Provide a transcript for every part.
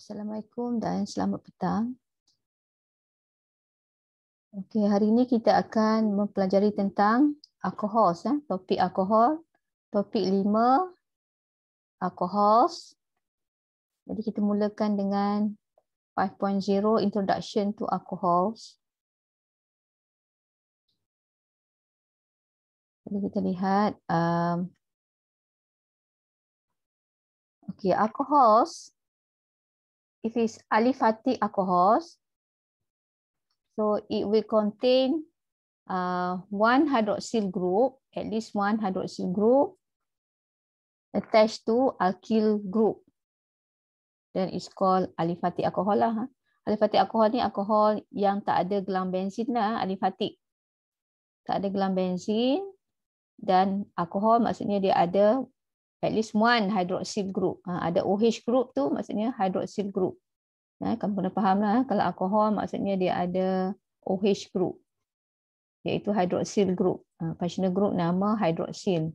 Assalamualaikum dan selamat petang. Okey, hari ini kita akan mempelajari tentang alcohols eh, topik alkohol, topik 5 alcohols. Jadi kita mulakan dengan 5.0 introduction to alcohols. Jadi kita lihat um, Okay, alcohols if it's aliphatic alcohols, so it will contain uh, one hydroxyl group, at least one hydroxyl group attached to alkyl group. Then it's called aliphatic alcohol. Lah, huh? Ha. Aliphatic alcohol ni alcohol yang tak ada gelang bensin lah, ha, aliphatic. Tak ada gelang bensin dan alkohol maksudnya dia ada at least one hydroxyl group. Ha, ada OH group tu maksudnya hydroxyl group. Ha, kamu pernah faham lah. Ha. Kalau alkohol maksudnya dia ada OH group. Iaitu hydroxyl group. Ha, functional group nama hydroxyl.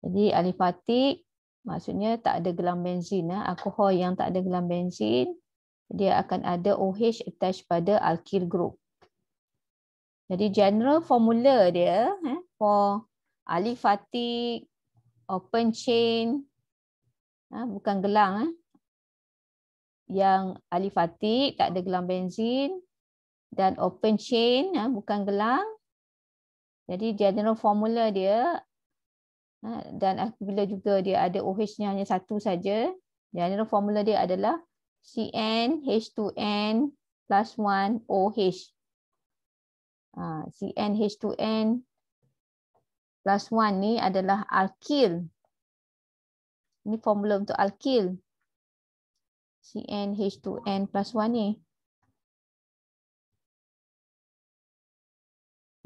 Jadi alifatik maksudnya tak ada gelam benzin. Ha. Alkohol yang tak ada gelam benzin. Dia akan ada OH attached pada alkyl group. Jadi general formula dia. Eh, for Ali Fatih, open chain, ha, bukan gelang. Eh? Yang Ali Fatih, tak ada gelang benzin. Dan open chain, ha, bukan gelang. Jadi general formula dia. Ha, dan bila juga dia ada OH-nya hanya satu saja. General formula dia adalah CnH2n plus 1 OH. CnH2n Plus one ni adalah alkil. Ini formula untuk alkil. CnH2n plus 1 ni.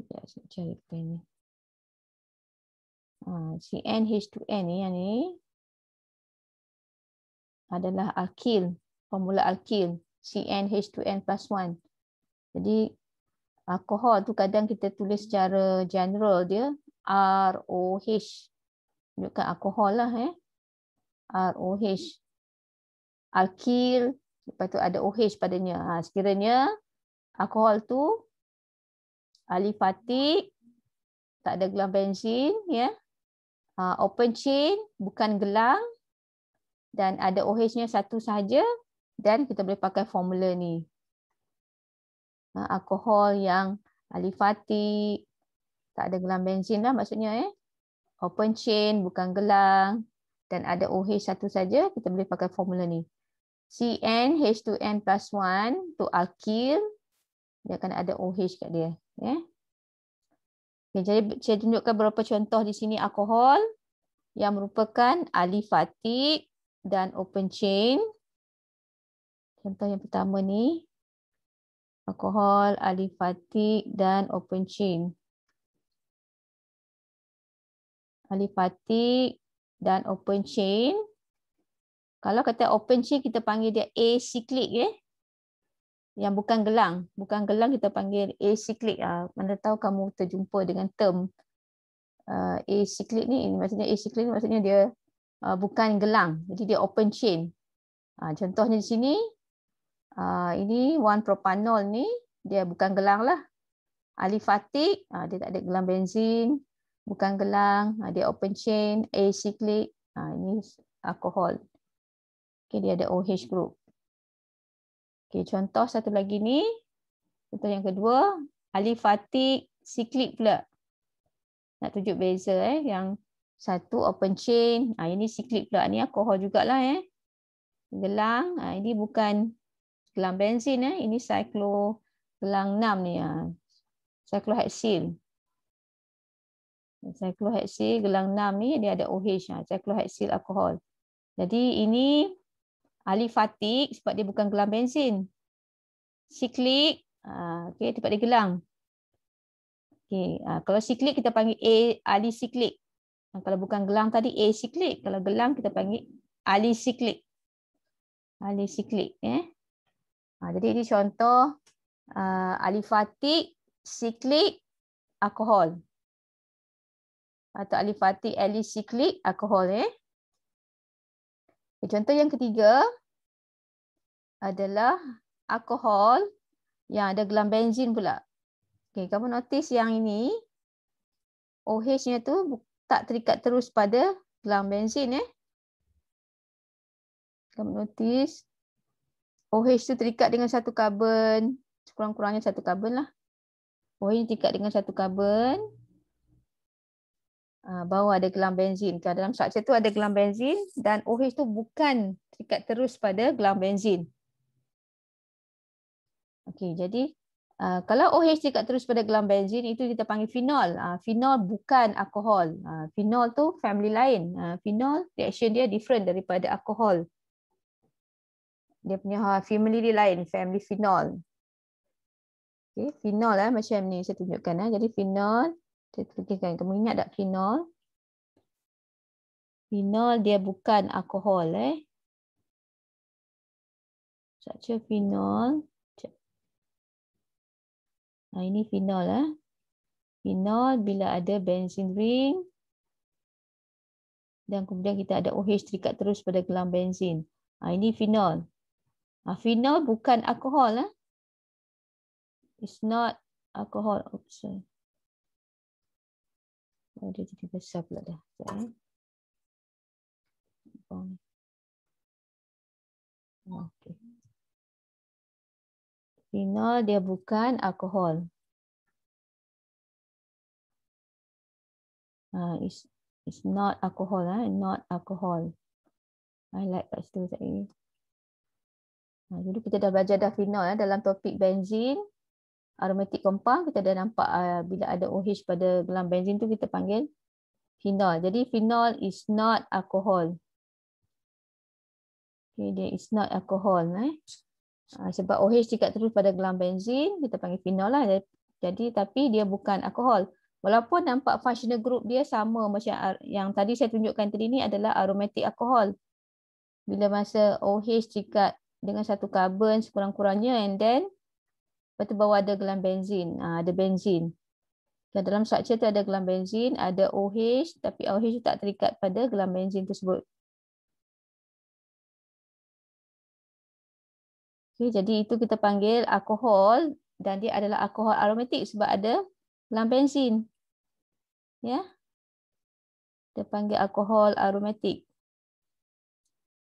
Ya, saya cari pen ni. Ha, CnH2n ni yang ni adalah alkil. Formula alkil. CnH2n plus 1. Jadi, alkohol tu kadang kita tulis secara general dia. R O H, Tunjukkan alkohol lah. Eh. H, Alkil. Lepas tu ada O H padanya. Ha, sekiranya alkohol tu alifatik. Tak ada gelang benzin. ya, yeah. Ha, uh, Open chain. Bukan gelang. Dan ada O H nya satu saja. Dan kita boleh pakai formula ni. Uh, alkohol yang alifatik tak ada gelang benzin lah maksudnya eh. Open chain bukan gelang dan ada OH satu saja kita boleh pakai formula ni. CN H2N plus 1 untuk alkil dia akan ada OH kat dia. Eh. Ya. Okay, jadi saya tunjukkan beberapa contoh di sini alkohol yang merupakan alifatik dan open chain. Contoh yang pertama ni alkohol alifatik dan open chain aliphatic dan open chain. Kalau kata open chain kita panggil dia acyclic ya. Eh? Yang bukan gelang, bukan gelang kita panggil acyclic ah. Mana tahu kamu terjumpa dengan term uh, acyclic ni maksudnya acyclic maksudnya dia uh, bukan gelang. Jadi dia open chain. Uh, contohnya di sini uh, ini one propanol ni dia bukan gelang lah. Alifatik, dia tak ada gelang benzin bukan gelang, ah, dia open chain, acyclic. cyclic, ah, ini alkohol. Okay, dia ada OH group. Okay, contoh satu lagi ni, contoh yang kedua, aliphatic cyclic pula. Nak tunjuk beza eh, yang satu open chain, ah, ini cyclic pula, ini alkohol jugalah. Eh. Gelang, ini bukan gelang benzin, eh. ini cyclo gelang 6 ni. ya, Cyclohexyl. Cyclohexyl gelang 6 ni dia ada OH. Cyclohexyl alcohol. Jadi ini alifatik sebab dia bukan gelang bensin. Siklik. Ah, okay, tempat dia gelang. Okay, ah, kalau siklik kita panggil A alisiklik. Kalau bukan gelang tadi A siklik. Kalau gelang kita panggil alisiklik. Alisiklik. Eh? Jadi ini contoh uh, alifatik siklik alkohol atau aliphatic alicyclic alcohol eh? eh. contoh yang ketiga adalah alkohol yang ada gelam benzin pula. Okey, kamu notice yang ini OH-nya tu tak terikat terus pada gelam benzin eh. Kamu notice OH tu terikat dengan satu karbon, sekurang-kurangnya satu karbon lah. OH terikat dengan satu karbon. Ah, bawah ada gelam benzin. Ke dalam struktur tu ada gelam benzin dan OH tu bukan terikat terus pada gelam benzin. Okey, jadi uh, kalau OH terikat terus pada gelam benzin itu kita panggil phenol. Uh, phenol bukan alkohol. Uh, phenol tu family lain. Uh, phenol reaction dia different daripada alkohol. Dia punya family dia lain, family phenol. Okey, phenol eh macam ni saya tunjukkan eh. Jadi phenol kita terjemahkan. Kamu ingat tak phenol? Phenol dia bukan alkohol eh. Structure phenol. Nah, ini phenol eh. Phenol bila ada benzene ring. Dan kemudian kita ada OH terikat terus pada gelang benzene. Nah, ini phenol. Nah, phenol bukan alkohol eh. It's not alcohol option. Sorry. Oh, dia jadi besar pula dah. Sekejap, eh. Oh, okay. Phenol dia bukan alkohol. Uh, it's, it's not alcohol. Eh? Not alcohol. I like kat situ. Uh, ah, Jadi kita dah belajar dah phenol eh? dalam topik benzene aromatik compound kita dah nampak uh, bila ada OH pada gelam benzin tu kita panggil phenol. Jadi phenol is not alcohol. Okay, dia is not alcohol eh. Uh, sebab OH dekat terus pada gelam benzin kita panggil phenol lah. Jadi tapi dia bukan alkohol. Walaupun nampak functional group dia sama macam yang tadi saya tunjukkan tadi ni adalah aromatik alkohol. Bila masa OH dekat dengan satu karbon sekurang-kurangnya and then Lepas tu bawah ada gelam benzin, ah, ada benzin. Dan dalam structure tu ada gelam benzin, ada OH tapi OH tu tak terikat pada gelam benzin tersebut. Okay, jadi itu kita panggil alkohol dan dia adalah alkohol aromatik sebab ada gelam benzin. Ya. Yeah? Kita panggil alkohol aromatik.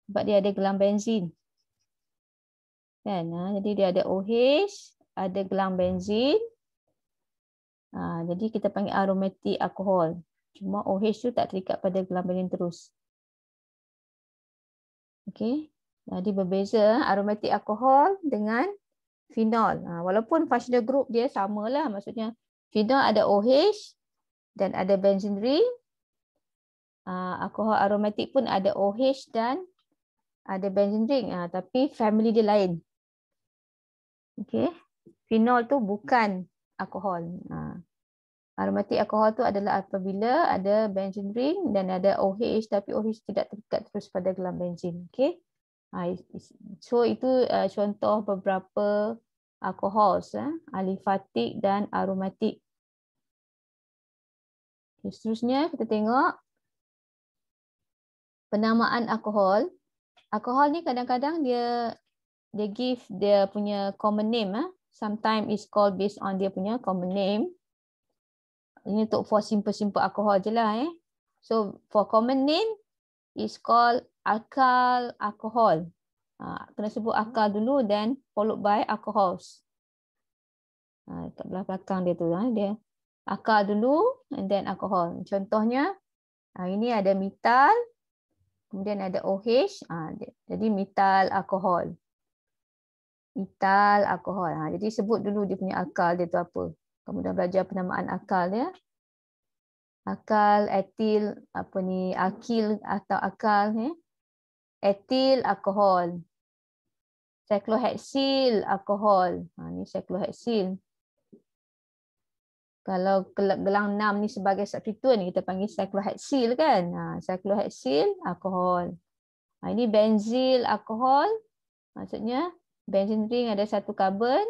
Sebab dia ada gelam benzin. Kan? Ah, jadi dia ada OH ada gelang benzin. Ha, jadi kita panggil aromatik alkohol. Cuma OH tu tak terikat pada gelang benzin terus. Okey. Jadi berbeza aromatik alkohol dengan phenol. Ha, walaupun functional group dia samalah maksudnya phenol ada OH dan ada benzen ring. Ha, alkohol aromatik pun ada OH dan ada benzen ring ha, tapi family dia lain. Okey. Phenol tu bukan alkohol. Ha. Aromatik alkohol tu adalah apabila ada benzene ring dan ada OH tapi OH tidak terikat terus pada gelam benzene. Okay. Ha, so itu uh, contoh beberapa alkohol. Eh? Alifatik dan aromatik. Okay, seterusnya kita tengok penamaan alkohol. Alkohol ni kadang-kadang dia dia give dia punya common name. Eh? sometimes is called based on dia punya common name. Ini untuk for simple-simple alcohol je lah. Eh. So for common name is called alkal alcohol. Uh, kena sebut alkal dulu then followed by alcohols. Uh, ha, kat belah belakang dia tu. Eh. Dia alkal dulu and then alcohol. Contohnya uh, ini ada metal. Kemudian ada OH. Uh, jadi metal alcohol ital, alkohol. Ha, jadi sebut dulu dia punya akal dia tu apa. Kamu dah belajar penamaan akal ya. Akal, etil, apa ni, akil atau akal. Ya? Etil, alkohol. Cyclohexyl, alkohol. Ha, ni cyclohexyl. Kalau gelang 6 ni sebagai substituen, kita panggil cyclohexyl kan. Ha, cyclohexyl, alkohol. Ha, ini benzil, alkohol. Maksudnya benzene ring ada satu karbon,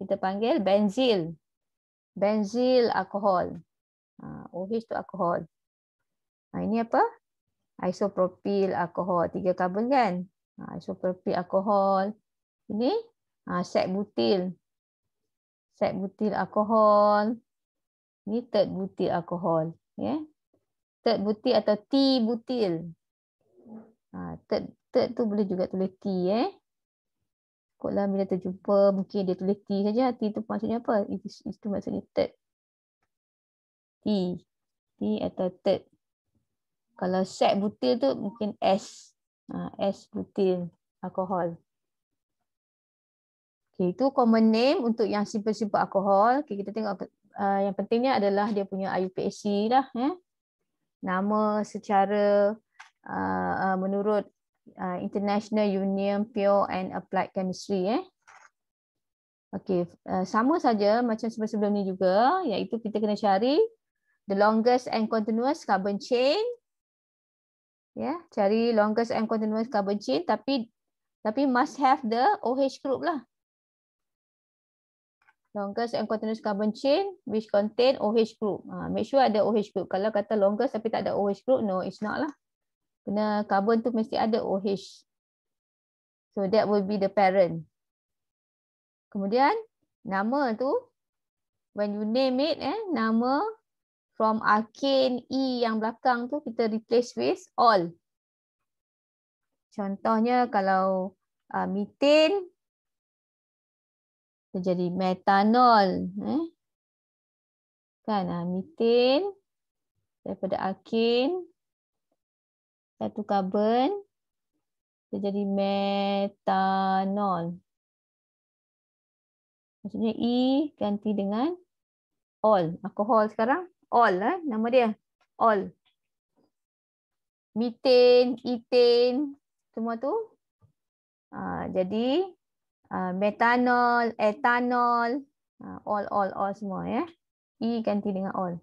kita panggil benzil benzil alcohol OH tu alkohol. Ha, ini apa isopropyl alkohol tiga karbon kan ha, isopropyl alkohol. ini set butil set butil alkohol. ini third butil alkohol, ya third butil atau t butil third third tu boleh juga tulis t eh lah bila terjumpa mungkin dia tulis T saja. T itu maksudnya apa? Itu, itu maksudnya third. T. T atau third. Kalau set butil tu mungkin S. Ha, S butil alkohol. Okay, itu common name untuk yang simple-simple alkohol. Okay, kita tengok ah, yang pentingnya adalah dia punya IUPAC lah. Eh? Nama secara ah, ah, menurut Uh, international Union Pure and Applied Chemistry. Eh. Okay, uh, sama saja macam sebelum-sebelum ni juga, iaitu kita kena cari the longest and continuous carbon chain. Ya, yeah, cari longest and continuous carbon chain, tapi tapi must have the OH group lah. Longest and continuous carbon chain which contain OH group. Uh, make sure ada OH group. Kalau kata longest tapi tak ada OH group, no, it's not lah kena carbon tu mesti ada OH. So that will be the parent. Kemudian nama tu when you name it eh nama from arcane E yang belakang tu kita replace with all. Contohnya kalau uh, methane jadi metanol eh. Kan uh, metin daripada arcane satu karbon dia jadi metanol. Maksudnya E ganti dengan all. Alkohol sekarang. All lah eh? nama dia. All. Metan, eten, semua tu. Ha, jadi ha, metanol, etanol, ha, ah, all, all, all semua. ya. Eh? E ganti dengan all.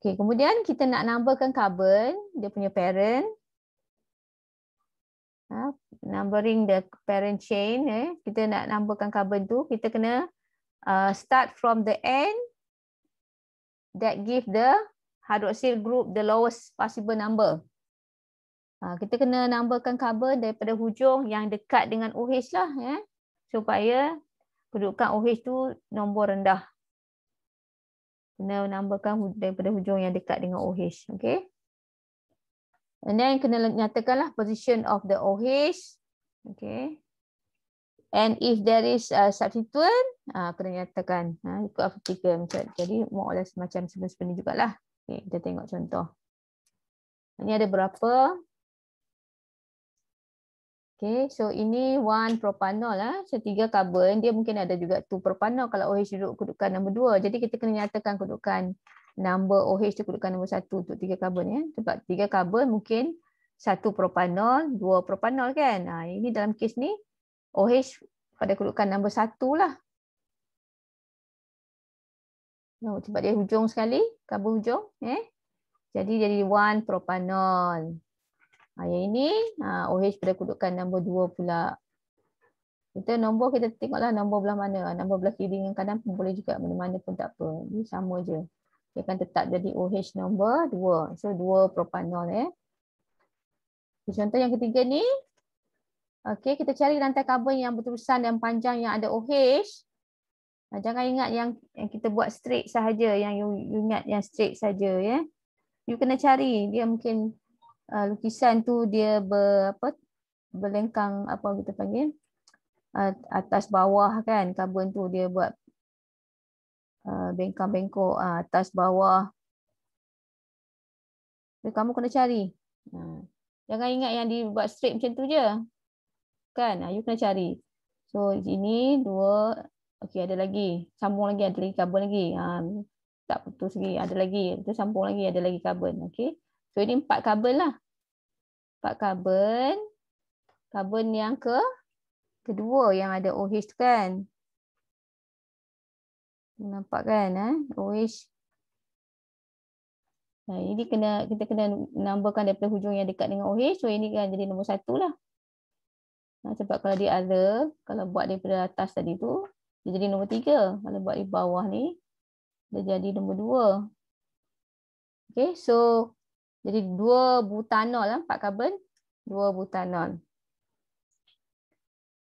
Okay, kemudian kita nak numberkan carbon, dia punya parent. Ha, numbering the parent chain. Eh. Kita nak numberkan carbon tu, kita kena uh, start from the end that give the hydroxyl group the lowest possible number. Ha, kita kena numberkan carbon daripada hujung yang dekat dengan OH lah. Eh, supaya kedudukan OH tu nombor rendah kena menambahkan daripada hujung yang dekat dengan OH. Okay. And then kena nyatakanlah position of the OH. Okay. And if there is a substituent, uh, kena nyatakan. Uh, ikut apa macam Jadi more or less macam sebenarnya jugalah. Okay, kita tengok contoh. Ini ada berapa? Okay, so ini one propanol. lah, So, tiga karbon. Dia mungkin ada juga two propanol kalau OH duduk kedudukan nombor dua. Jadi, kita kena nyatakan kedudukan nombor OH tu kedudukan nombor satu untuk tiga karbon. Eh. Ya. Sebab tiga karbon mungkin satu propanol, dua propanol kan. Nah, ini dalam kes ni OH pada kedudukan nombor satu lah. No, oh, sebab dia hujung sekali, karbon hujung. Eh. Jadi, jadi one propanol. Yang ini OH ah, pada kedudukan nombor 2 pula. Kita nombor kita tengoklah nombor belah mana. Ah, nombor belah kiri dengan kanan pun boleh juga. Mana-mana pun tak apa. Ini sama je. Dia akan tetap jadi OH nombor 2. So 2 propanol. Eh. So, contoh yang ketiga ni. Okay, kita cari rantai karbon yang berterusan dan panjang yang ada OH. Jangan ingat yang, yang kita buat straight sahaja. Yang you, you ingat yang straight sahaja. Eh. You kena cari. Dia mungkin uh, lukisan tu dia ber, apa berlengkang apa kita panggil uh, atas bawah kan karbon tu dia buat uh, bengkang-bengkok uh, atas bawah jadi kamu kena cari uh, jangan ingat yang dibuat straight macam tu je kan uh, you kena cari so ini dua okey ada lagi sambung lagi ada lagi karbon lagi uh, tak putus lagi ada lagi tu sambung lagi ada lagi karbon okey So ini empat karbon lah. Empat karbon. Karbon yang ke kedua yang ada OH tu kan. Nampak kan eh? OH. Nah, ini kena kita kena nambahkan daripada hujung yang dekat dengan OH. So ini kan jadi nombor satu lah. Nah, sebab kalau dia ada, kalau buat daripada atas tadi tu, dia jadi nombor tiga. Kalau buat di bawah ni, dia jadi nombor dua. Okay, so jadi dua butanol, lah, empat karbon, dua butanol.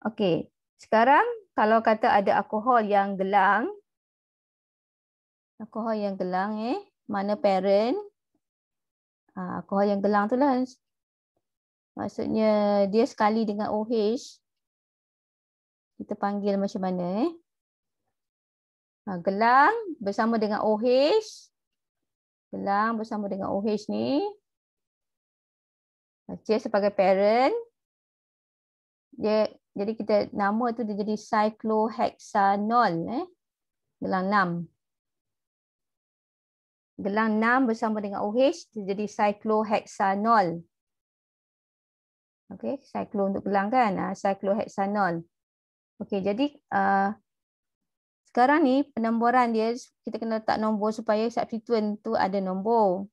Okey, sekarang kalau kata ada alkohol yang gelang, alkohol yang gelang eh, mana parent? Ah, alkohol yang gelang tu lah. Maksudnya dia sekali dengan OH. Kita panggil macam mana eh. Ah, gelang bersama dengan OH. Gelang bersama dengan OH ni. Cik sebagai parent. Dia, jadi kita nama tu dia jadi cyclohexanol. Eh? Gelang 6. Gelang 6 bersama dengan OH dia jadi cyclohexanol. Okay, cyclo untuk gelang kan? Ah, cyclohexanol. Okay, jadi uh, sekarang ni penomboran dia kita kena letak nombor supaya substituent tu ada nombor.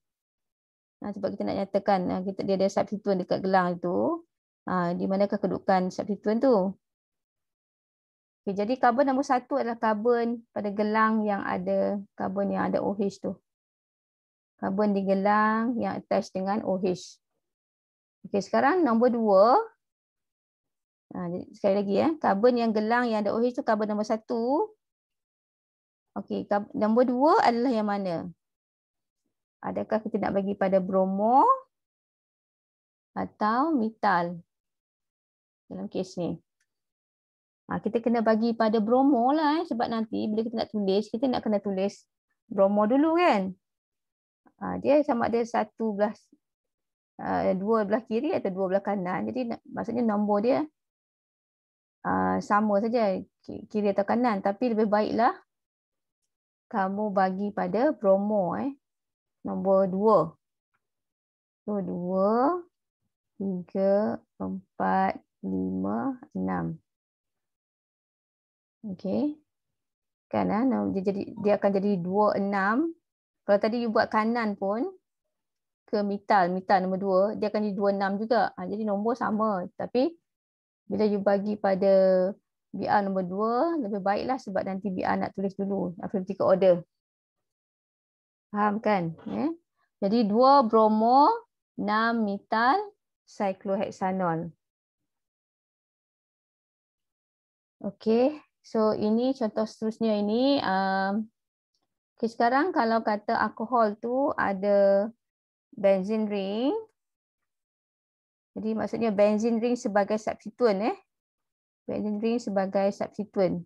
Ha, cuba kita nak nyatakan ha, kita dia ada substituent dekat gelang itu. Ha, di manakah kedudukan substituent tu. Okay, jadi karbon nombor satu adalah karbon pada gelang yang ada karbon yang ada OH tu. Karbon di gelang yang attached dengan OH. Okey, sekarang nombor dua. Ha, sekali lagi, ya, eh. karbon yang gelang yang ada OH tu karbon nombor satu. Okey, nombor dua adalah yang mana? Adakah kita nak bagi pada bromo atau metal dalam kes ni? Ha, kita kena bagi pada bromo lah eh, sebab nanti bila kita nak tulis, kita nak kena tulis bromo dulu kan? Ha, dia sama ada satu belah, ha, dua belah kiri atau dua belah kanan. Jadi maksudnya nombor dia ha, sama saja kiri atau kanan tapi lebih baiklah kamu bagi pada promo eh. Nombor 2. Nombor 2 3 4 5 6. Okey. Kan ah dia jadi dia akan jadi 2 6. Kalau tadi you buat kanan pun ke mital mital nombor 2 dia akan jadi 2 6 juga. Ha, jadi nombor sama tapi bila you bagi pada BR nombor 2 lebih baiklah sebab nanti BR nak tulis dulu affirmative order. Faham kan? Eh? Jadi 2 bromo 6 metal cyclohexanol. Okey, so ini contoh seterusnya ini um, okay, sekarang kalau kata alkohol tu ada benzene ring. Jadi maksudnya benzene ring sebagai substituent eh. Weidenring sebagai substituen.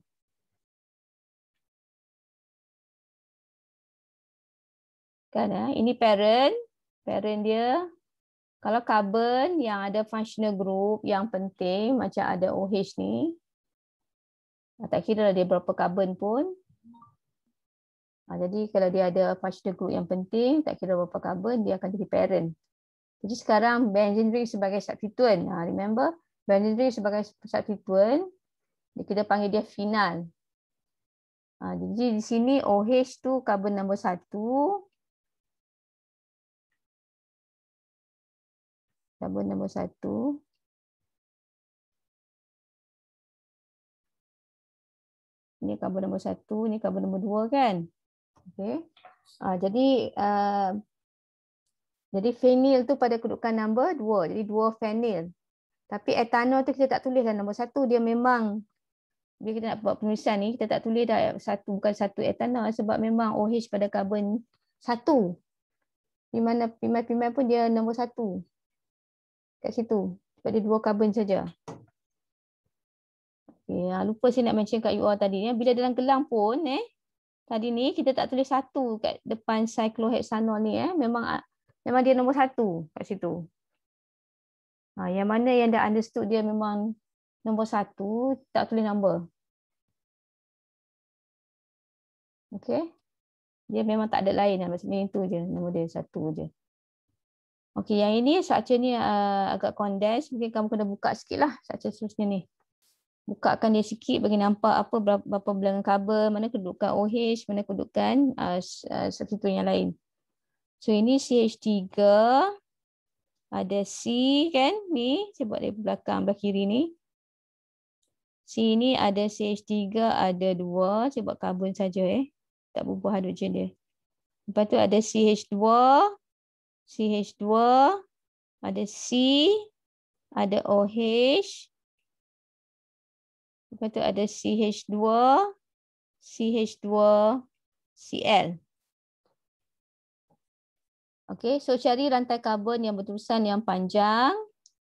Kan, eh? Ini parent. Parent dia. Kalau carbon yang ada functional group yang penting macam ada OH ni. Ah, tak kira lah dia berapa carbon pun. Ah, jadi kalau dia ada functional group yang penting, tak kira berapa carbon, dia akan jadi parent. Jadi sekarang benzene ring sebagai substituent. Ah, remember? Boundary sebagai substituen, kita panggil dia final. Ha, jadi di sini OH tu carbon nombor satu. Carbon nombor satu. Ini carbon nombor satu, ini carbon nombor dua kan? Okay. Ha, jadi uh, jadi fenil tu pada kedudukan nombor dua. Jadi dua fenil. Tapi etanol tu kita tak tulis dah nombor satu. Dia memang bila kita nak buat penulisan ni kita tak tulis dah satu bukan satu etanol lah, sebab memang OH pada karbon satu. Di mana pimai-pimai pun dia nombor satu. Kat situ. Sebab dia dua karbon saja. Okay, ah, lupa saya nak mention kat UR tadi. Bila dalam gelang pun eh, tadi ni kita tak tulis satu kat depan cyclohexanol ni. Eh. Memang ah, memang dia nombor satu kat situ. Ha, yang mana yang dah understood dia memang nombor satu, tak tulis nombor, Okay. Dia memang tak ada lain. Lah, maksudnya itu je. Nombor dia satu je. Okay, yang ini structure ni uh, agak condensed. Mungkin kamu kena buka sikit lah structure seterusnya ni. Bukakan dia sikit bagi nampak apa berapa bilangan kabel, mana kedudukan OH, mana kedudukan uh, uh, struktur yang lain. So ini CH3 ada C kan ni saya buat dari belakang belah kiri ni sini ada CH3 ada 2 saya buat karbon saja eh tak berubah hidrogen dia lepas tu ada CH2 CH2 ada C ada OH lepas tu ada CH2 CH2 CL Okey, so cari rantai karbon yang berterusan yang panjang,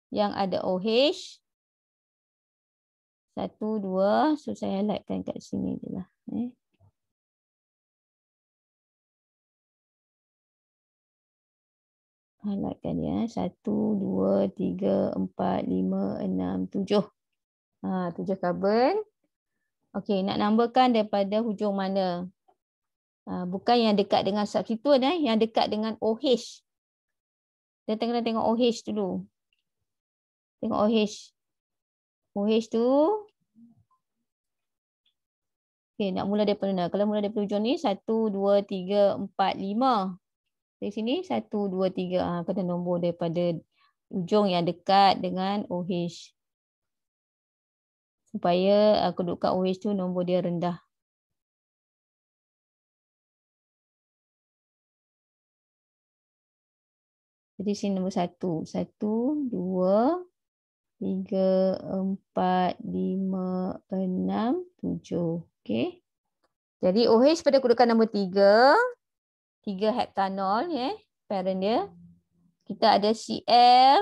yang ada OH. Satu, dua. So saya lightkan kat sini je lah. Eh. Highlightkan ah, ya. Eh. Satu, dua, tiga, empat, lima, enam, tujuh. Ha, tujuh karbon. Okey, nak nambahkan daripada hujung mana? Ha, bukan yang dekat dengan substituent eh yang dekat dengan OH dia tengok tengok OH dulu tengok OH OH tu okey nak mula daripada mana kalau mula daripada hujung ni 1 2 3 4 5 Di sini 1 2 3 ah kena nombor daripada ujung yang dekat dengan OH supaya kedudukan dekat OH tu nombor dia rendah Jadi sini nombor satu. Satu, dua, tiga, empat, lima, enam, tujuh. Okey. Jadi OH pada kedudukan nombor tiga. Tiga heptanol. Yeah, parent dia. Kita ada CL.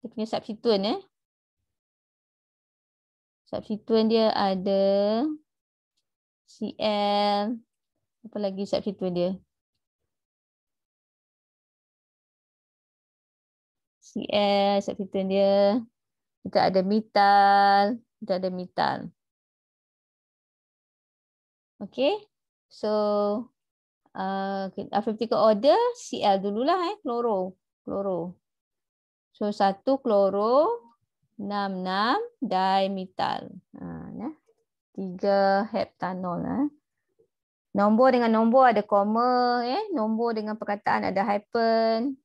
Kita punya substituen. Yeah. Substituen dia ada CL. Apa lagi substituen dia? CL, surfactant dia. Kita ada metal, kita ada metal. Okay, so uh, alphabetical ah, order CL dululah eh, chloro. chloro. So satu chloro, enam enam dimetal. Ha, nah. Tiga heptanol. Eh. Nombor dengan nombor ada koma. Eh. Nombor dengan perkataan ada hyphen.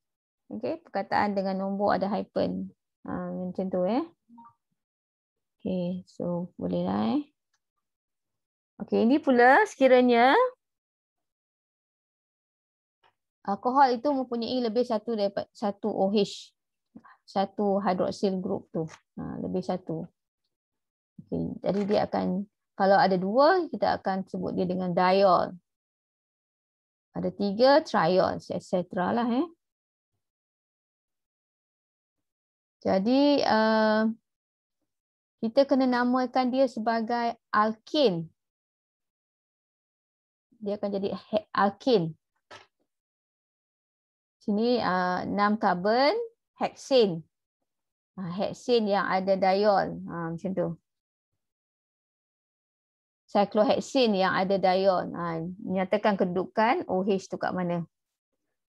Okey, perkataan dengan nombor ada hyphen. Ha, macam tu eh. Okey, so bolehlah eh. Okey, ini pula sekiranya alkohol itu mempunyai lebih satu daripada satu OH. Satu hydroxyl group tu. Ha, lebih satu. Okey, jadi dia akan kalau ada dua, kita akan sebut dia dengan diol. Ada tiga, triol, etc. Lah, eh. Jadi uh, kita kena namakan dia sebagai alkin. Dia akan jadi alkin. Sini uh, eh, 6 karbon heksin. Ah, heksin yang ada diol. Ha, ah, macam tu. Cycloheksin yang ada diol. Ha, ah, nyatakan kedudukan OH tu kat mana.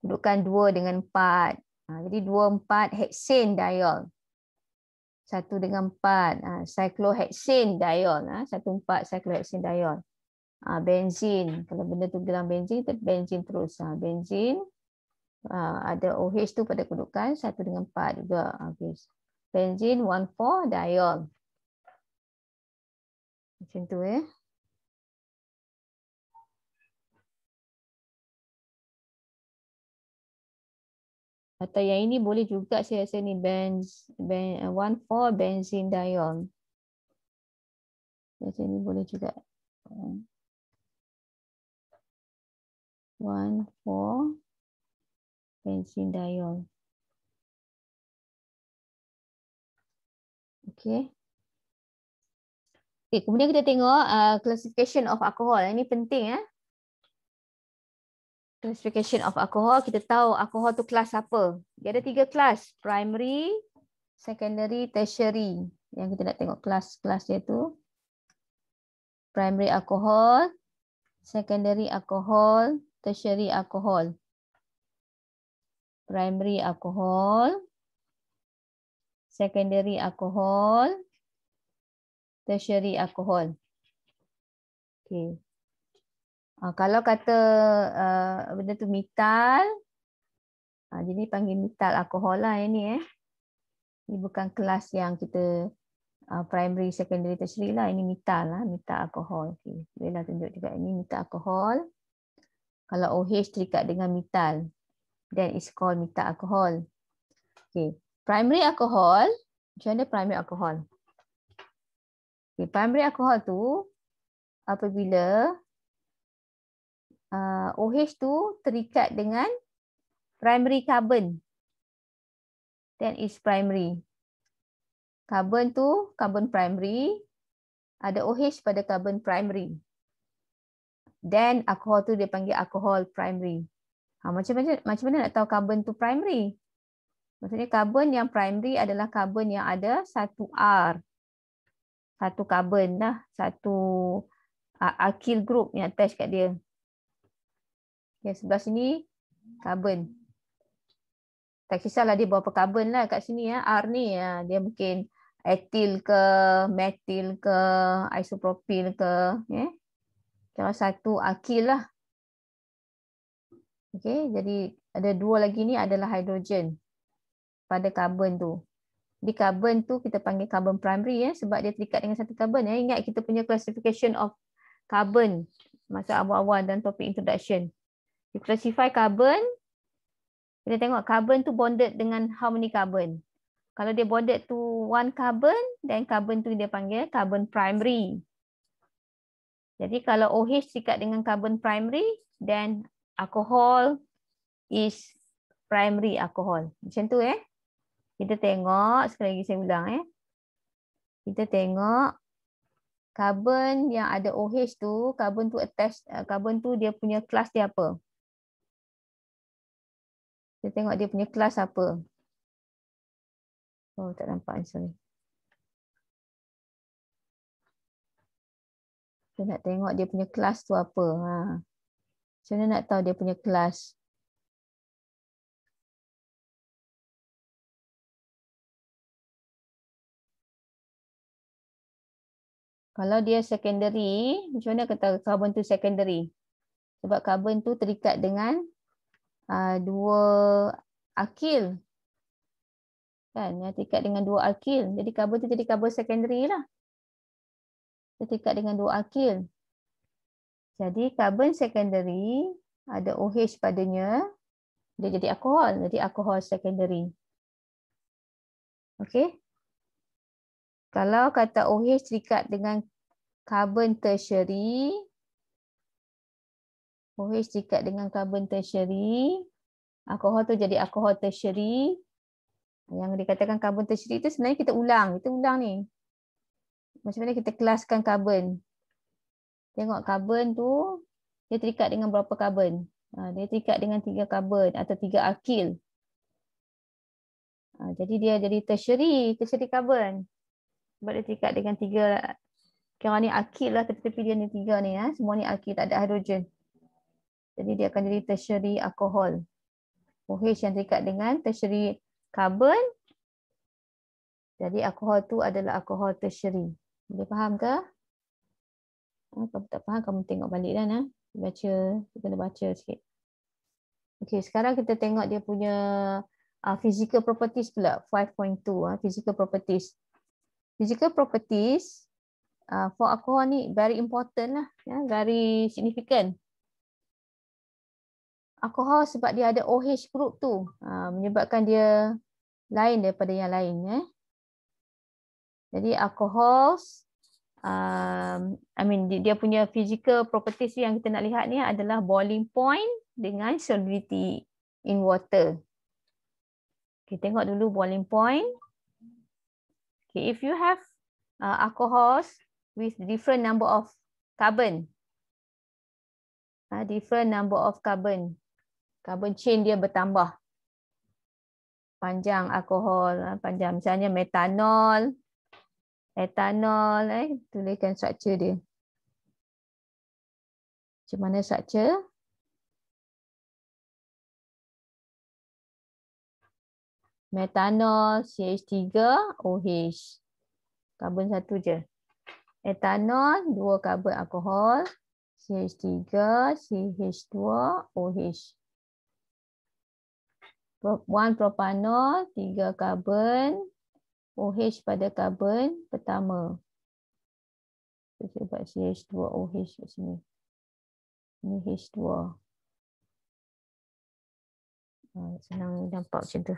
Kedudukan 2 dengan 4. Ha, jadi 2,4 hexane diol. 1 dengan 4. Ha, cyclohexane diol. 1,4 ha, cyclohexane diol. Benzin. Kalau benda tu dalam benzin, itu benzin terus. Benzin. Ada OH tu pada kedudukan. 1 dengan 4 juga. Benzin 1,4 diol. Macam tu Eh? Atau yang ini boleh juga saya rasa ni benz, ben, uh, one four benzene dion. Saya rasa ni boleh juga. Hmm. One four benzene dion. okey Okay, kemudian kita tengok uh, classification of alcohol. Ini penting. Eh? classification of alcohol kita tahu alcohol tu kelas apa dia ada tiga kelas primary secondary tertiary yang kita nak tengok kelas-kelas dia tu primary alcohol secondary alcohol tertiary alcohol primary alcohol secondary alcohol tertiary alcohol Okay. Uh, kalau kata uh, benda tu metal, uh, jadi panggil metal alkohol lah ini. Eh. Ini bukan kelas yang kita uh, primary, secondary, tertiary lah. Ini metal lah, metal alkohol. Okay. Boleh lah tunjuk juga ini metal alkohol. Kalau OH terikat dengan metal, then it's called metal alkohol. Okay. Primary alkohol, macam mana primary alkohol? Okay. Primary alkohol tu apabila uh, OH tu terikat dengan primary carbon. Then is primary. Carbon tu carbon primary. Ada OH pada carbon primary. Then alcohol tu dia panggil alcohol primary. Ha, macam, macam, macam mana nak tahu carbon tu primary? Maksudnya carbon yang primary adalah carbon yang ada satu R. Satu carbon lah. Satu ah, alkyl group yang attach kat dia. Ya sebelah sini karbon. Tak kisahlah dia berapa karbon lah kat sini. Ya. R ni ya. dia mungkin etil ke, metil ke, isopropil ke. Ya. Kalau satu akil lah. Okay, jadi ada dua lagi ni adalah hidrogen pada karbon tu. Di karbon tu kita panggil karbon primary ya sebab dia terikat dengan satu karbon ya. Ingat kita punya classification of karbon masa awal-awal dan topik introduction you classify carbon kita tengok carbon tu bonded dengan how many carbon kalau dia bonded to one carbon then carbon tu dia panggil carbon primary jadi kalau OH sikat dengan carbon primary then alcohol is primary alcohol macam tu eh kita tengok sekali lagi saya ulang eh kita tengok carbon yang ada OH tu carbon tu attached eh, carbon tu dia punya kelas dia apa kita tengok dia punya kelas apa. Oh, tak nampak. Sorry. Kita nak tengok dia punya kelas tu apa. Ha. Macam mana nak tahu dia punya kelas? Kalau dia secondary, macam mana kata karbon tu secondary? Sebab karbon tu terikat dengan Ah, dua akil. Kan? Yang terikat dengan dua akil. Jadi karbon tu jadi karbon secondary lah. Terikat dengan dua akil. Jadi karbon secondary ada OH padanya. Dia jadi alkohol. Jadi alkohol secondary. Okey. Kalau kata OH terikat dengan karbon tertiary, OH cikat dengan karbon tersyari. Alkohol tu jadi alkohol tersyari. Yang dikatakan karbon tersyari tu sebenarnya kita ulang. Kita ulang ni. Macam mana kita kelaskan karbon. Tengok karbon tu, dia terikat dengan berapa karbon. Ha, dia terikat dengan tiga karbon atau tiga alkil. Ha, jadi dia jadi tersyari, tersyari karbon. Sebab dia terikat dengan tiga, kira ni alkil lah tepi dia ni tiga ni. Ha. Semua ni alkil, tak ada hidrogen. Jadi dia akan jadi tertiary alcohol. OH yang terikat dengan tertiary carbon. Jadi alkohol tu adalah alkohol tertiary. Boleh faham ke? Ah, kalau tak faham, kamu tengok balik dah. eh? baca. Kita kena baca sikit. Okay, sekarang kita tengok dia punya uh, physical properties pula. 5.2, uh, ah, physical properties. Physical properties uh, for alcohol ni very important lah. Yeah, very significant alkohol sebab dia ada OH group tu ha, menyebabkan dia lain daripada yang lain eh. Jadi alkohol um, I mean dia punya physical properties yang kita nak lihat ni adalah boiling point dengan solubility in water. Okay, tengok dulu boiling point. Okay, if you have uh, alcohols with different number of carbon. Uh, different number of carbon carbon chain dia bertambah panjang alkohol ah, panjang misalnya metanol etanol eh tuliskan struktur dia macam mana struktur? metanol CH3 OH karbon satu je etanol dua karbon alkohol CH3 CH2 OH 1 propanol, 3 karbon, OH pada karbon pertama. Cuba buat h 2 oh kat sini. Ini H2. Ha, senang nampak macam tu.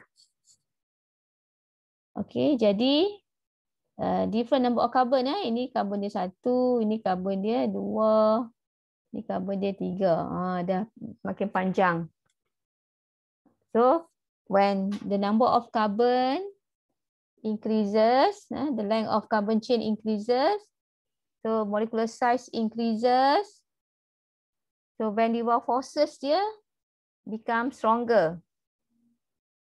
Okey, jadi uh, different number of carbon. Eh. Ini carbon dia satu, ini carbon dia dua, ini carbon dia tiga. Ha, dah makin panjang. So when the number of carbon increases, eh, the length of carbon chain increases, so molecular size increases, so van der Waals forces dia become stronger.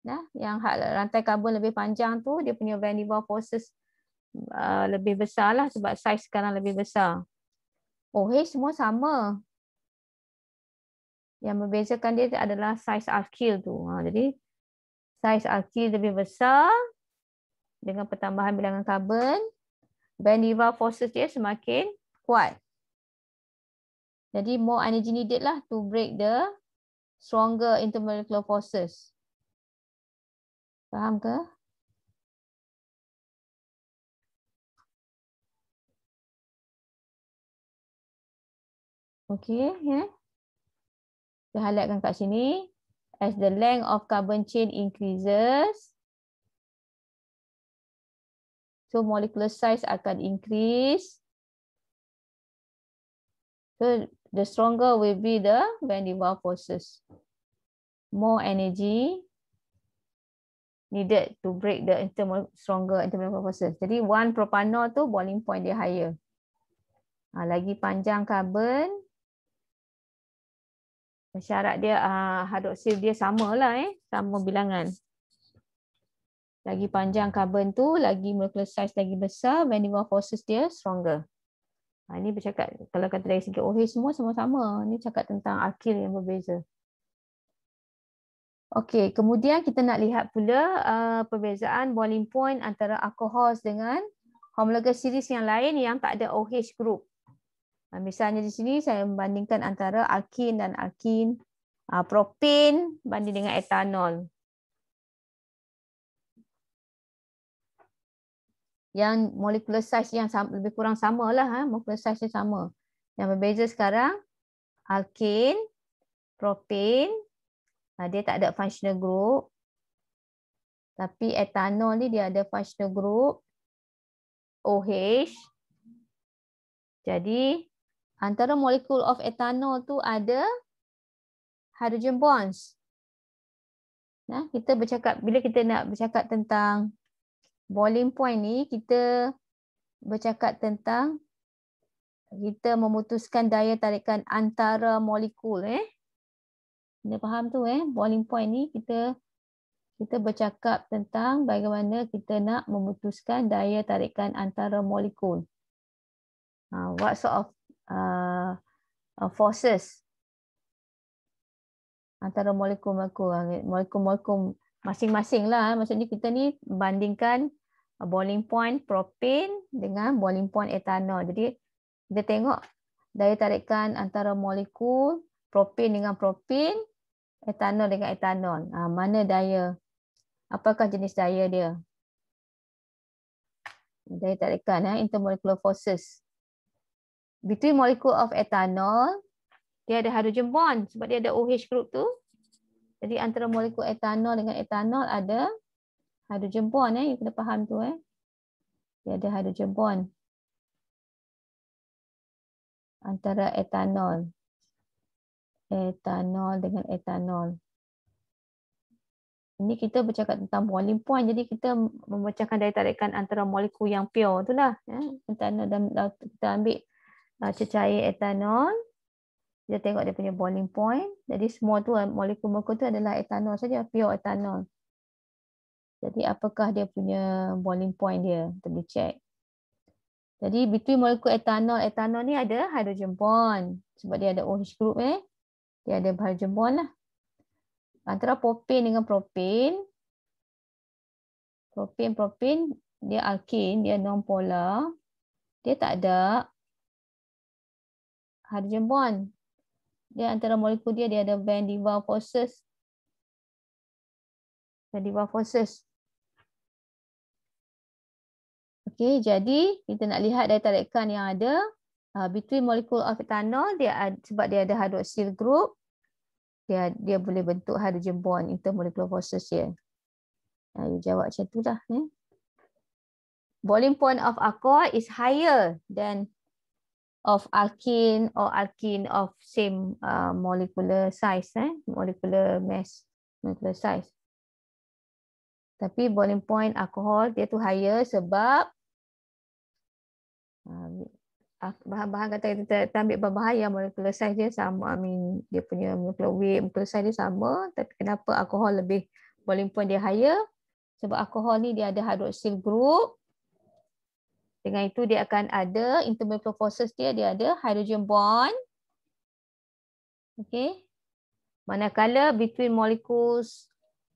Nah, yang rantai karbon lebih panjang tu dia punya van der Waals forces uh, lebih besar lah sebab size sekarang lebih besar. Oh, hey, semua sama yang membezakan dia adalah saiz alkil tu. Ha, jadi saiz alkil lebih besar dengan pertambahan bilangan karbon, Waals forces dia semakin kuat. Jadi more energy needed lah to break the stronger intermolecular forces. Faham ke? Okay, yeah. Saya highlightkan kat sini. As the length of carbon chain increases, so molecular size akan increase. So the stronger will be the van der Waals forces. More energy needed to break the intermol stronger intermolecular forces. Jadi one propanol tu boiling point dia higher. Ha, lagi panjang carbon, syarat dia uh, ah, hadoksil dia sama lah, eh sama bilangan lagi panjang karbon tu lagi molecular size lagi besar bending forces dia stronger ha, ini bercakap kalau kata dari segi OH semua sama-sama Ini cakap tentang alkil yang berbeza okey kemudian kita nak lihat pula uh, perbezaan boiling point antara alkohol dengan homologous series yang lain yang tak ada OH group Ah, misalnya di sini saya membandingkan antara alkin dan alkin. Ah, propin banding dengan etanol. Yang molekul size yang lebih kurang sama samalah. Ah, molekul saiznya sama. Yang berbeza sekarang, alkin, propin. Dia tak ada functional group. Tapi etanol ni dia ada functional group. OH. Jadi antara molekul of etanol tu ada hydrogen bonds. Nah, kita bercakap bila kita nak bercakap tentang boiling point ni kita bercakap tentang kita memutuskan daya tarikan antara molekul eh. Anda faham tu eh boiling point ni kita kita bercakap tentang bagaimana kita nak memutuskan daya tarikan antara molekul. Ha, what sort of uh, uh, forces antara molekul-molekul molekul-molekul masing-masing lah. Maksudnya kita ni bandingkan uh, boiling point propane dengan boiling point etanol. Jadi kita tengok daya tarikan antara molekul propane dengan propane, etanol dengan etanol. Ha, ah, mana daya? Apakah jenis daya dia? Daya tarikan, eh? intermolecular forces between molecule of ethanol dia ada hydrogen bond sebab dia ada OH group tu. Jadi antara molekul etanol dengan etanol ada hydrogen bond eh you kena faham tu eh. Dia ada hydrogen bond. Antara etanol. Etanol dengan etanol. Ini kita bercakap tentang boiling point jadi kita memecahkan daya tarikan antara molekul yang pure itulah eh. Etanol kita ambil Uh, cecair etanol. Kita tengok dia punya boiling point. Jadi semua tu molekul-molekul uh, tu adalah etanol saja, pure etanol. Jadi apakah dia punya boiling point dia? Kita boleh check. Jadi between molekul etanol, etanol ni ada hydrogen bond. Sebab dia ada OH group eh. Dia ada hydrogen bond lah. Antara propen dengan propen. Propen-propen dia alkin, dia non-polar. Dia tak ada hydrogen bond. Dia antara molekul dia dia ada band diva forces. Band diva forces. Okay, jadi kita nak lihat data rekan yang ada uh, between molekul of ethanol dia sebab dia ada hydroxyl group dia dia boleh bentuk hydrogen bond itu molekul forces ya. Ah uh, jawab macam itulah ya. Eh. Boiling point of alcohol is higher than of alkene or alkene of same uh, molecular size eh molecular mass molecular size tapi boiling point alcohol dia tu higher sebab uh, bahan-bahan kata kita ambil bahan-bahan yang molecular size dia sama I mean dia punya molecular weight molecular size dia sama tapi kenapa alcohol lebih boiling point dia higher sebab alcohol ni dia ada hydroxyl group dengan itu dia akan ada intermetamorphosis dia dia ada hydrogen bond. Okey. Manakala between molecules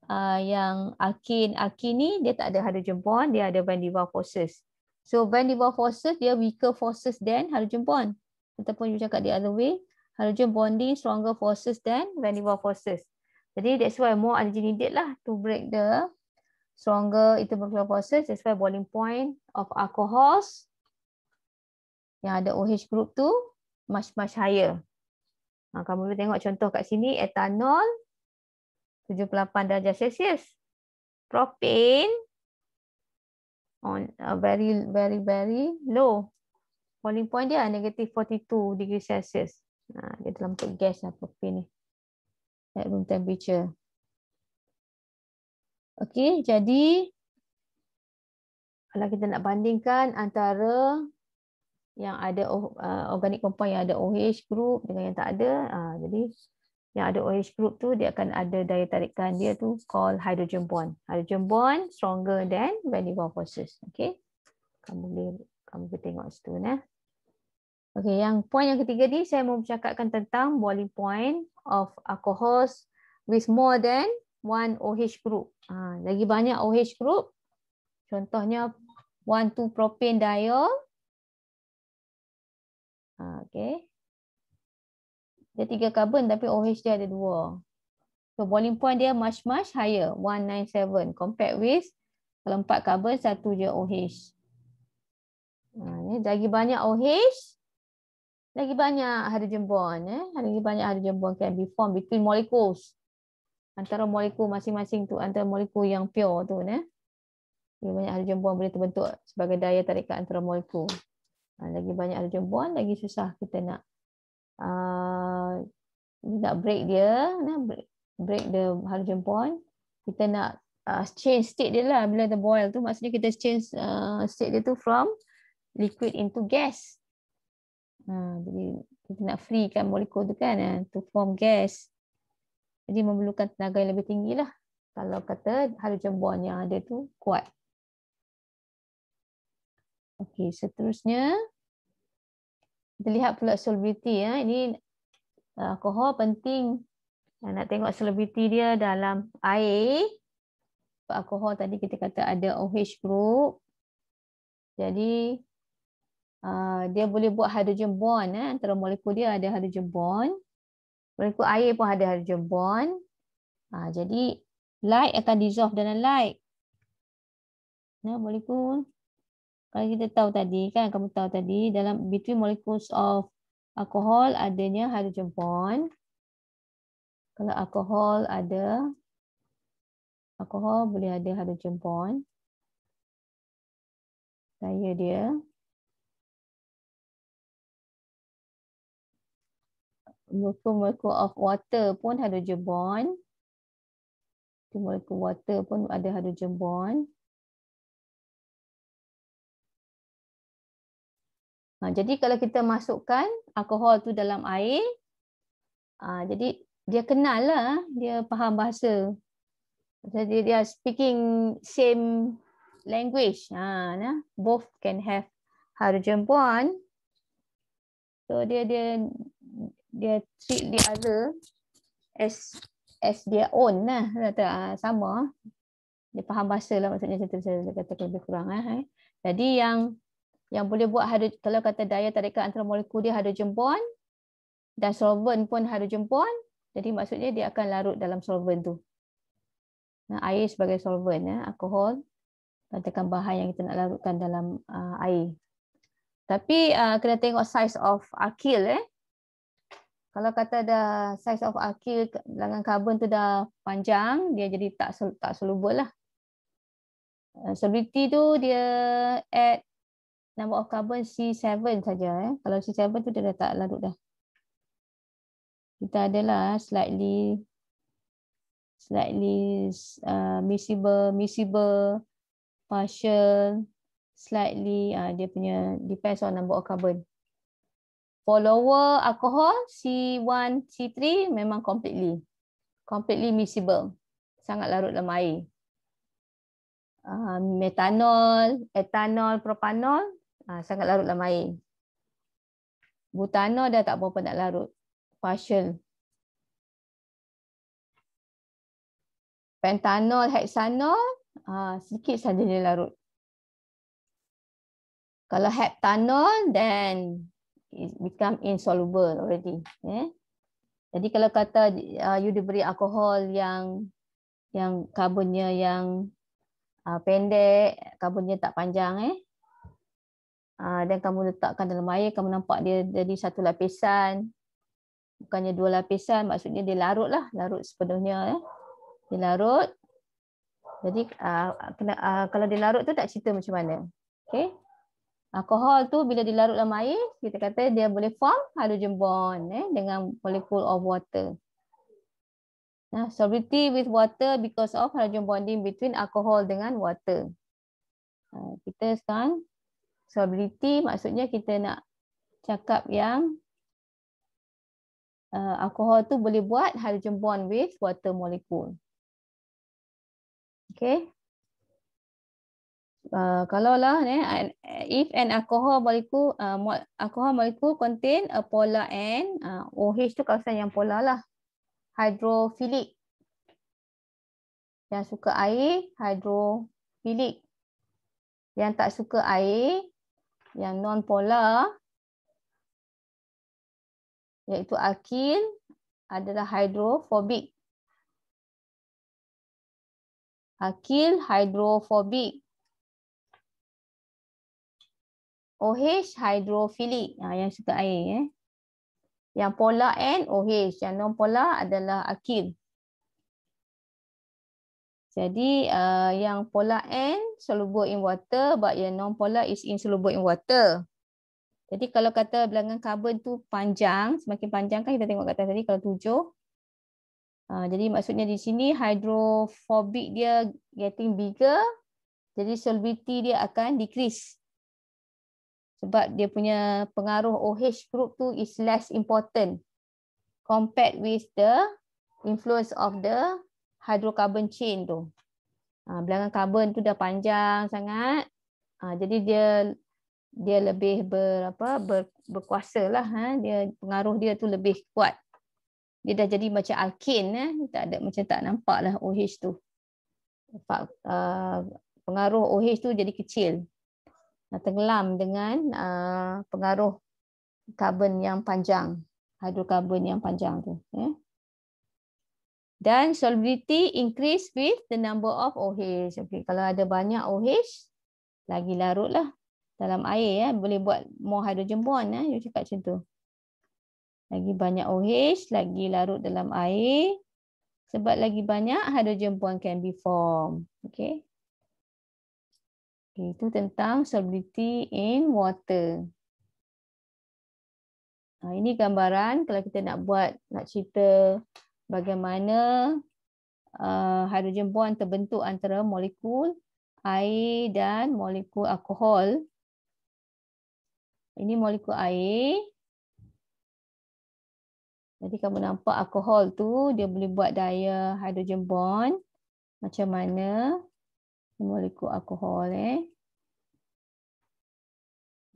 uh, yang alkin alkin ni dia tak ada hydrogen bond, dia ada van der Waals forces. So van der Waals forces dia weaker forces than hydrogen bond. Ataupun juga cakap the other way, hydrogen bonding stronger forces than van der Waals forces. Jadi that's why more energy needed lah to break the stronger itu berkeluar puasa that's why boiling point of alcohols yang ada OH group tu much much higher ha, kamu boleh tengok contoh kat sini etanol 78 darjah celsius propane on a very very very low boiling point dia negative 42 degree celsius ha, dia dalam gas lah, propane ni at room temperature Okey, jadi kalau kita nak bandingkan antara yang ada uh, organik compound yang ada OH group dengan yang tak ada, uh, jadi yang ada OH group tu dia akan ada daya tarikan dia tu call hydrogen bond. Hydrogen bond stronger than vanilla forces. Okey. Kamu boleh kamu boleh tengok situ nah. Eh? Okey, yang poin yang ketiga ni saya mau bercakapkan tentang boiling point of alcohols with more than one OH group. Ha, lagi banyak OH group. Contohnya one two propane diol. Ha, okay. Dia tiga karbon, tapi OH dia ada dua. So boiling point dia much much higher. One nine seven compared with kalau empat karbon satu je OH. Ha, lagi banyak OH. Lagi banyak hydrogen bond. Eh. Lagi banyak hydrogen bond can be formed between molecules antara molekul masing-masing tu antara molekul yang pure tu nah, kan? Lebih banyak hidrogen bond boleh terbentuk sebagai daya tarik antara molekul. Ha, lagi banyak hidrogen bond lagi susah kita nak uh, nak break dia, nah kan? break the hydrogen bond. Kita nak uh, change state dia lah bila the boil tu maksudnya kita change uh, state dia tu from liquid into gas. Ha, jadi kita nak freekan molekul tu kan uh, to form gas. Jadi memerlukan tenaga yang lebih tinggi lah. Kalau kata hal jemboan yang ada tu kuat. Okey, seterusnya. Kita lihat pula solubility. Ya. Ini alkohol uh, penting. Nak tengok solubility dia dalam air. Sebab alkohol tadi kita kata ada OH group. Jadi uh, dia boleh buat hydrogen bond. Eh. Antara molekul dia ada hydrogen bond. Berikut air pun ada hydrogen bond. Ha, jadi light akan dissolve dalam light. Nah, molekul. Kalau kita tahu tadi kan, kamu tahu tadi dalam between molecules of alcohol adanya hydrogen bond. Kalau alkohol ada alkohol boleh ada hydrogen bond. Daya dia molekul mereka of water pun ada bond tu molekul water pun ada hydrogen bond ha, jadi kalau kita masukkan alkohol tu dalam air ha, jadi dia kenal lah dia faham bahasa jadi dia speaking same language ha nah both can have hydrogen bond so dia dia dia treat the other as as their own lah kata ah, sama dia faham bahasa lah maksudnya macam saya kata lebih kurang eh jadi yang yang boleh buat kalau kata daya tarikan antara molekul dia hydrogen bond dan solvent pun hydrogen bond jadi maksudnya dia akan larut dalam solvent tu nah, air sebagai solvent eh alkohol katakan bahan yang kita nak larutkan dalam uh, air tapi uh, kena tengok size of alkyl eh kalau kata ada size of alkyl dengan karbon tu dah panjang dia jadi tak tak soluble lah eh, solubility tu dia add number of carbon C7 saja eh kalau C7 tu dia dah tak larut dah kita adalah slightly slightly uh, miscible miscible partial slightly uh, dia punya depends on number of carbon lower alcohol C1, C3 memang completely. Completely miscible. Sangat larut dalam air. Uh, metanol, etanol, propanol uh, sangat larut dalam air. Butanol dah tak berapa nak larut. Partial. Pentanol, hexanol uh, sedikit saja dia larut. Kalau heptanol, then become insoluble already. Yeah. Jadi kalau kata uh, you diberi alkohol yang yang karbonnya yang uh, pendek, karbonnya tak panjang eh. Uh, dan kamu letakkan dalam air, kamu nampak dia jadi satu lapisan. Bukannya dua lapisan, maksudnya dia lah, larut sepenuhnya eh. Dia larut. Jadi uh, kena, uh, kalau dia larut tu tak cerita macam mana. Okey alkohol tu bila dilarut dalam air kita kata dia boleh form hydrogen bond eh dengan molekul of water. Nah, solubility with water because of hydrogen bonding between alcohol dengan water. kita sekarang solubility maksudnya kita nak cakap yang uh, alkohol tu boleh buat hydrogen bond with water molecule. Okay, Uh, kalau lah eh, if an alcohol molecule uh, alcohol molecule contain a polar and uh, OH tu kawasan yang polar lah hydrophilic yang suka air hydrophilic yang tak suka air yang non polar iaitu alkil adalah hydrophobic alkil hydrophobic OH hidrofilik, ha, yang suka air eh. Yang pola N OH, yang non pola adalah akil. Jadi uh, yang pola N soluble in water but yang non pola is insoluble in water. Jadi kalau kata bilangan karbon tu panjang, semakin panjang kan kita tengok kata tadi kalau tujuh. Uh, jadi maksudnya di sini hidrofobik dia getting bigger. Jadi solubility dia akan decrease sebab dia punya pengaruh OH group tu is less important compared with the influence of the hydrocarbon chain tu. Ah, Belangan karbon tu dah panjang sangat. Ah, jadi dia dia lebih ber, apa, ber, berkuasa lah. Ha. Dia, pengaruh dia tu lebih kuat. Dia dah jadi macam alkin. Eh. Tak ada, macam tak nampak lah OH tu. Ah, pengaruh OH tu jadi kecil tenggelam dengan uh, pengaruh karbon yang panjang, hidrokarbon yang panjang tu. Ya. Dan solubility increase with the number of OH. Okay, kalau ada banyak OH, lagi larut lah dalam air ya boleh buat more hydrogen bond ya you cakap macam tu lagi banyak OH lagi larut dalam air sebab lagi banyak hydrogen bond can be formed Okay itu tentang solubility in water. Ha, ini gambaran kalau kita nak buat, nak cerita bagaimana uh, ha, hydrogen bond terbentuk antara molekul air dan molekul alkohol. Ini molekul air. Jadi kamu nampak alkohol tu dia boleh buat daya hydrogen bond. Macam mana? molekul alkohol eh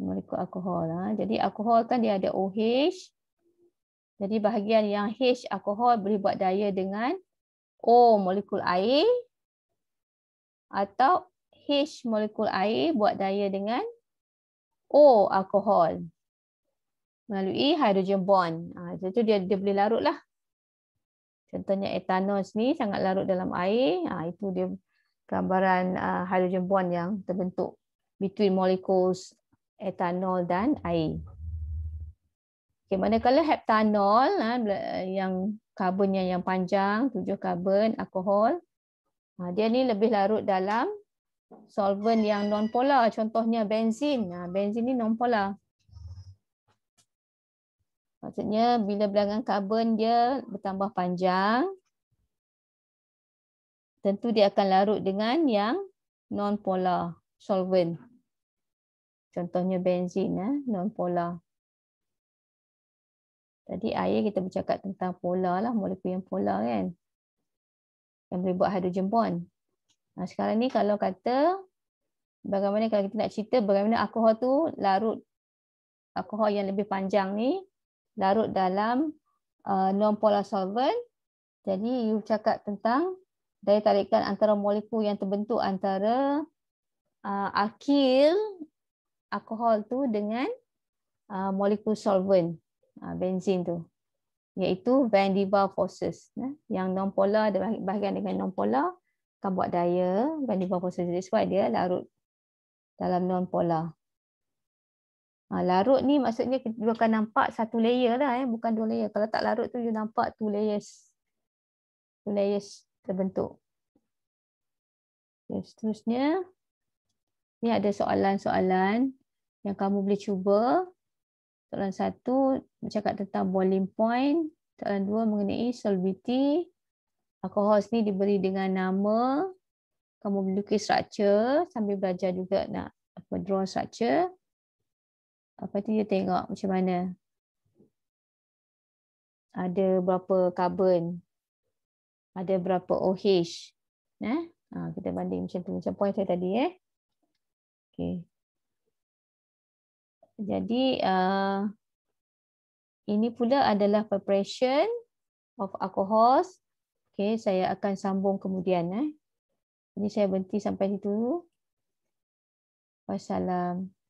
molekul alkohol ha. jadi alkohol kan dia ada OH jadi bahagian yang H alkohol boleh buat daya dengan O molekul air atau H molekul air buat daya dengan O alkohol melalui hydrogen bond. Ha, ah, jadi dia, dia boleh larut lah. Contohnya etanol ni sangat larut dalam air. Ha, itu dia gambaran uh, hydrogen bond yang terbentuk between molecules etanol dan air. Okay, manakala heptanol uh, yang karbonnya yang panjang, tujuh karbon, alkohol, uh, dia ni lebih larut dalam solvent yang non polar, Contohnya benzin. Uh, benzin ni polar. Maksudnya bila bilangan karbon dia bertambah panjang, tentu dia akan larut dengan yang non-polar solvent. Contohnya benzin, eh, non-polar. Tadi air kita bercakap tentang polar lah, molekul yang polar kan. Yang boleh buat hydrogen bond. Nah, sekarang ni kalau kata, bagaimana kalau kita nak cerita bagaimana alkohol tu larut, alkohol yang lebih panjang ni, larut dalam uh, non-polar solvent. Jadi you cakap tentang daya tarikan antara molekul yang terbentuk antara uh, akil alkohol tu dengan uh, molekul solvent uh, benzin tu iaitu van der Waals forces nah ya. yang nonpolar ada bahagian dengan non polar, akan buat daya van der Waals forces That's why dia larut dalam non nonpolar ah, Larut ni maksudnya kita akan nampak satu layer lah, eh. bukan dua layer. Kalau tak larut tu, you nampak two layers. Two layers terbentuk. Okay, seterusnya, ni ada soalan-soalan yang kamu boleh cuba. Soalan satu bercakap tentang boiling point. Soalan dua mengenai solubility. Alkohol ni diberi dengan nama. Kamu boleh lukis structure sambil belajar juga nak apa draw structure. Apa tu dia tengok macam mana. Ada berapa carbon ada berapa OH. Eh? Ha, kita banding macam tu. Macam point saya tadi. Eh? Okay. Jadi uh, ini pula adalah preparation of alcohols. Okay, saya akan sambung kemudian. Eh? Jadi saya berhenti sampai situ. Wassalamualaikum.